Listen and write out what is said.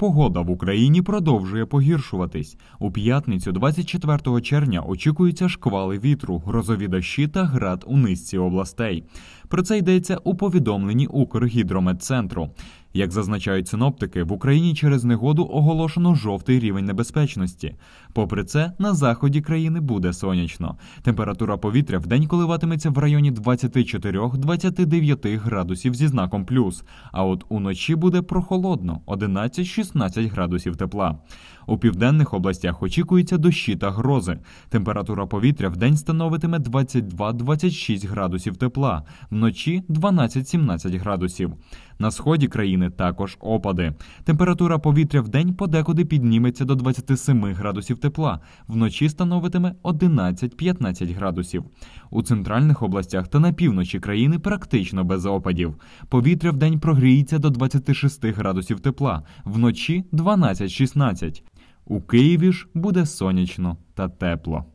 Погода в Україні продовжує погіршуватись. У п'ятницю, 24 червня, очікуються шквали вітру, грозові дощі та град у низці областей. Про це йдеться у повідомленні Укргідрометцентру. Як зазначають синоптики, в Україні через негоду оголошено жовтий рівень небезпечності. Попри це, на заході країни буде сонячно. Температура повітря в день коливатиметься в районі 24-29 градусів зі знаком плюс. А от уночі буде прохолодно 11-16 градусів тепла. У південних областях очікується дощі та грози. Температура повітря в день становитиме 22-26 градусів тепла, вночі 12-17 градусів. На сході країни. України також опади. Температура повітря в день подекуди підніметься до 27 градусів тепла, вночі становитиме 11-15 градусів. У центральних областях та на півночі країни практично без опадів. Повітря в день прогріється до 26 градусів тепла, вночі 12-16. У Києві ж буде сонячно та тепло.